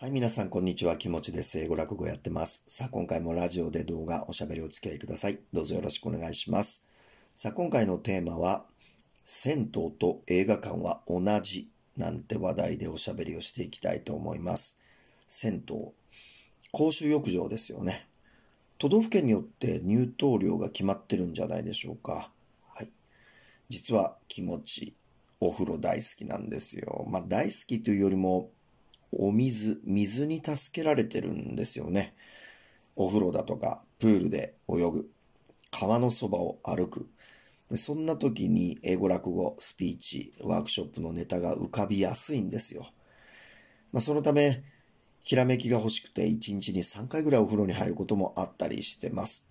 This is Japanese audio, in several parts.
はい、皆さん、こんにちは。気持ちです。英語落語やってます。さあ、今回もラジオで動画、おしゃべりお付き合いください。どうぞよろしくお願いします。さあ、今回のテーマは、銭湯と映画館は同じなんて話題でおしゃべりをしていきたいと思います。銭湯。公衆浴場ですよね。都道府県によって入湯量が決まってるんじゃないでしょうか。はい。実は、気持ち、お風呂大好きなんですよ。まあ、大好きというよりも、お水、水に助けられてるんですよね。お風呂だとか、プールで泳ぐ、川のそばを歩く。そんな時に英語落語、スピーチ、ワークショップのネタが浮かびやすいんですよ。まあ、そのため、ひらめきが欲しくて1日に3回ぐらいお風呂に入ることもあったりしてます。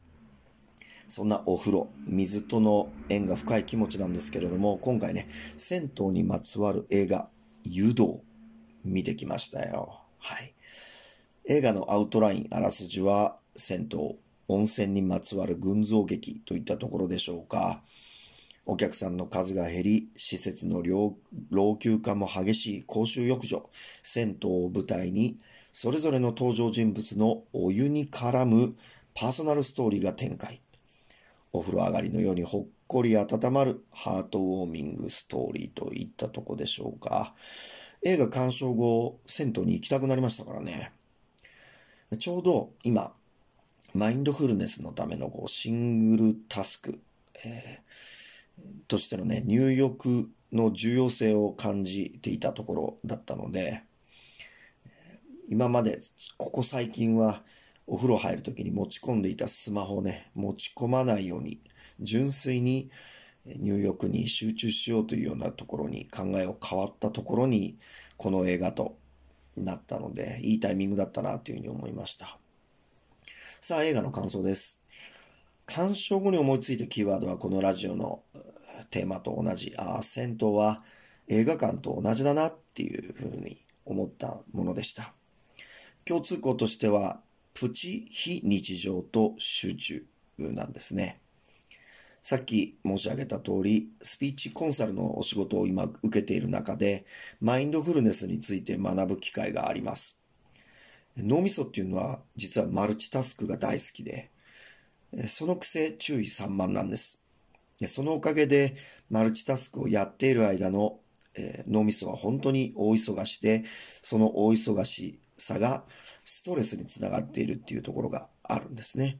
そんなお風呂、水との縁が深い気持ちなんですけれども、今回ね、銭湯にまつわる映画、湯道見てきましたよ。はい。映画のアウトライン、あらすじは、銭湯、温泉にまつわる群像劇といったところでしょうか。お客さんの数が減り、施設の老朽化も激しい公衆浴場、銭湯を舞台に、それぞれの登場人物のお湯に絡むパーソナルストーリーが展開。お風呂上がりのようにほっこり温まるハートウォーミングストーリーといったとこでしょうか。映画鑑賞後、銭湯に行きたくなりましたからね。ちょうど今、マインドフルネスのためのこうシングルタスク、えー、としてのね、入浴の重要性を感じていたところだったので、今まで、ここ最近は、お風呂入るときに持ち込んでいたスマホをね、持ち込まないように、純粋に入浴に集中しようというようなところに考えを変わったところにこの映画となったのでいいタイミングだったなというふうに思いましたさあ映画の感想です鑑賞後に思いついたキーワードはこのラジオのテーマと同じああ銭湯は映画館と同じだなっていうふうに思ったものでした共通項としてはプチ非日常と集中なんですねさっき申し上げた通り、スピーチコンサルのお仕事を今受けている中で、マインドフルネスについて学ぶ機会があります。脳みそっていうのは実はマルチタスクが大好きで、そのくせ注意散漫なんです。そのおかげでマルチタスクをやっている間の、え脳みそは本当に大忙しで、その大忙しさがストレスにつながっているっていうところがあるんですね。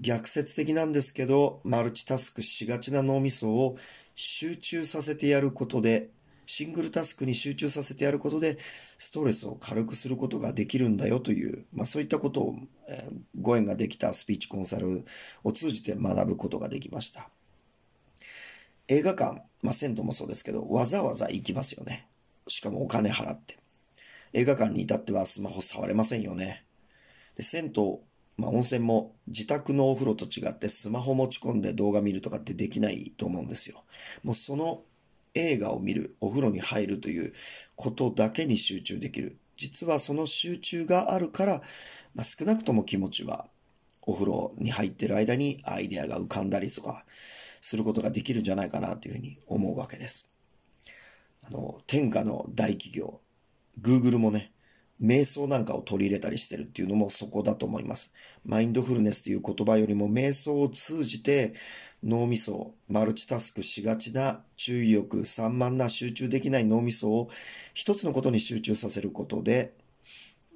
逆説的なんですけど、マルチタスクしがちな脳みそを集中させてやることで、シングルタスクに集中させてやることで、ストレスを軽くすることができるんだよという、まあそういったことを、えー、ご縁ができたスピーチコンサルを通じて学ぶことができました。映画館、まあ銭湯もそうですけど、わざわざ行きますよね。しかもお金払って。映画館に至ってはスマホ触れませんよね。で銭湯まあ、温泉も自宅のお風呂と違ってスマホ持ち込んで動画見るとかってできないと思うんですよ。もうその映画を見る、お風呂に入るということだけに集中できる。実はその集中があるから、まあ、少なくとも気持ちはお風呂に入ってる間にアイデアが浮かんだりとかすることができるんじゃないかなというふうに思うわけです。あの、天下の大企業、Google もね、瞑想なんかを取り入れたりしてるっていうのもそこだと思います。マインドフルネスという言葉よりも瞑想を通じて脳みそマルチタスクしがちな注意力散漫な集中できない脳みそを一つのことに集中させることで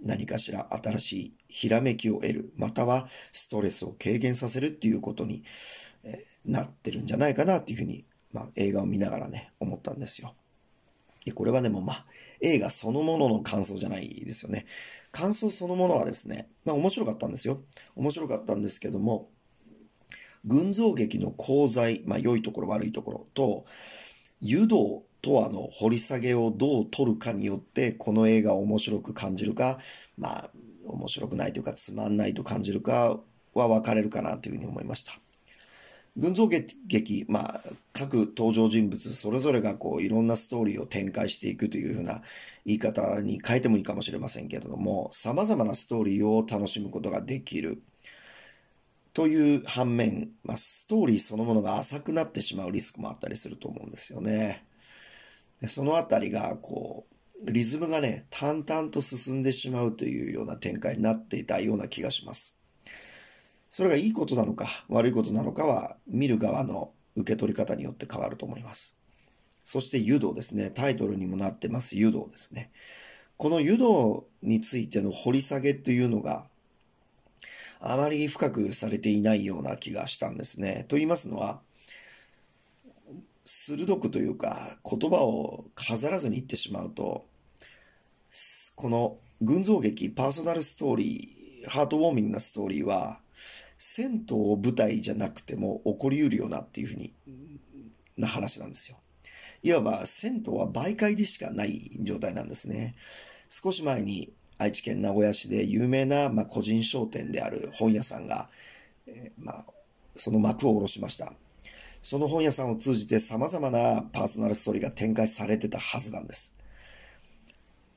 何かしら新しいひらめきを得るまたはストレスを軽減させるっていうことになってるんじゃないかなっていうふうに、まあ、映画を見ながらね思ったんですよ。でこれはねもうまあ映画そのものの感想じゃないですよね。感想そのものはですね、まあ面白かったんですよ。面白かったんですけども、群像劇の功罪、まあ良いところ悪いところと、誘導とはの掘り下げをどう取るかによって、この映画を面白く感じるか、まあ面白くないというかつまんないと感じるかは分かれるかなというふうに思いました。群像劇、まあ、各登場人物それぞれがこういろんなストーリーを展開していくというふうな言い方に変えてもいいかもしれませんけれども、さまざまなストーリーを楽しむことができる。という反面、まあ、ストーリーそのものが浅くなってしまうリスクもあったりすると思うんですよね。でそのあたりが、こう、リズムがね、淡々と進んでしまうというような展開になっていたような気がします。それがいいことなのか悪いことなのかは見る側の受け取り方によって変わると思います。そして誘導ですね。タイトルにもなってます誘導ですね。この誘導についての掘り下げというのがあまり深くされていないような気がしたんですね。と言いますのは、鋭くというか言葉を飾らずに言ってしまうと、この群像劇、パーソナルストーリー、ハートウォーミングなストーリーは銭湯を舞台じゃなくても起こりうるよなっていうふうにな話なんですよ。いわば銭湯は媒介でしかない状態なんですね。少し前に愛知県名古屋市で有名な、まあ、個人商店である本屋さんが、えー、まあ、その幕を下ろしました。その本屋さんを通じて様々なパーソナルストーリーが展開されてたはずなんです。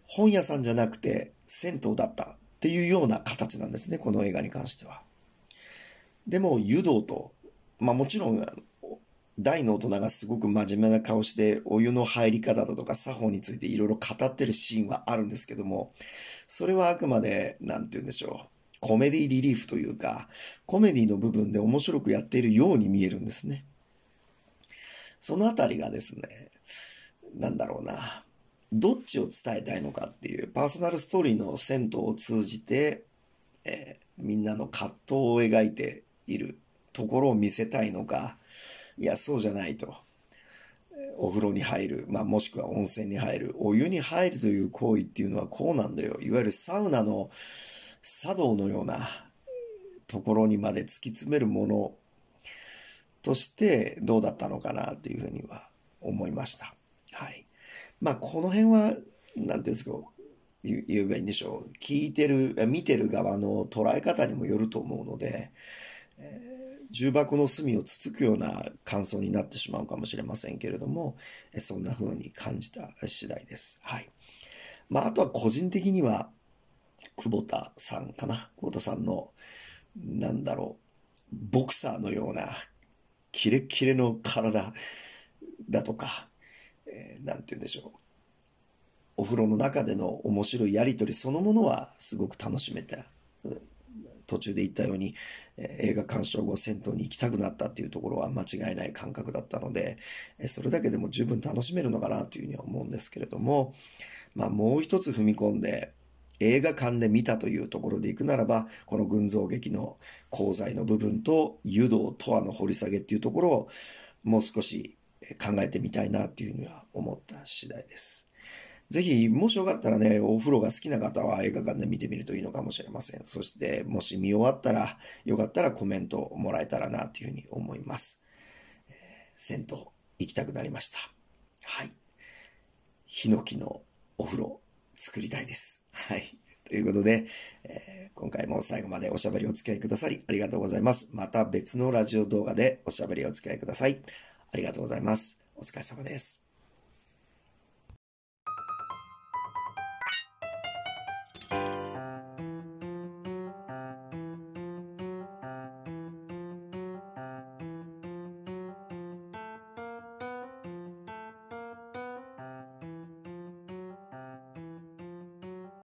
本屋さんじゃなくて銭湯だったっていうような形なんですね、この映画に関しては。でも、湯道と、まあもちろん、大の大人がすごく真面目な顔して、お湯の入り方だとか作法についていろいろ語ってるシーンはあるんですけども、それはあくまで、なんて言うんでしょう。コメディリリーフというか、コメディの部分で面白くやっているように見えるんですね。そのあたりがですね、なんだろうな。どっちを伝えたいのかっていう、パーソナルストーリーの銭湯を通じて、えー、みんなの葛藤を描いているところを見せたいのか、いや、そうじゃないと。お風呂に入る、まあ、もしくは温泉に入る、お湯に入るという行為っていうのはこうなんだよ。いわゆるサウナの茶道のようなところにまで突き詰めるものとしてどうだったのかなというふうには思いました。はい。まあ、この辺は、何ていうんですか、言えばいいんでしょう。聞いてる、見てる側の捉え方にもよると思うので、え重箱の隅をつつくような感想になってしまうかもしれませんけれども、えそんな風に感じた次第です。はい。まあ、あとは個人的には、久保田さんかな。久保田さんの、なんだろう、ボクサーのような、キレッキレの体だとか、えー、て言うんでしょう。お風呂の中での面白いやり取りそのものはすごく楽しめた、途中で言ったように、映画鑑賞後銭湯に行きたくなったっていうところは間違いない感覚だったので、それだけでも十分楽しめるのかなというふうには思うんですけれども、まあ、もう一つ踏み込んで、映画館で見たというところで行くならば、この群像劇の功罪の部分と湯道とはの掘り下げっていうところをもう少し考えてみたいなっていうふうには思った次第です。ぜひ、もしよかったらね、お風呂が好きな方は映画館で見てみるといいのかもしれません。そして、もし見終わったら、よかったらコメントをもらえたらなというふうに思います。えー、銭湯行きたくなりました。はい。ヒノキのお風呂作りたいです。はい。ということで、えー、今回も最後までおしゃべりお付き合いくださりありがとうございます。また別のラジオ動画でおしゃべりお付き合いください。ありがとうございます。お疲れ様です。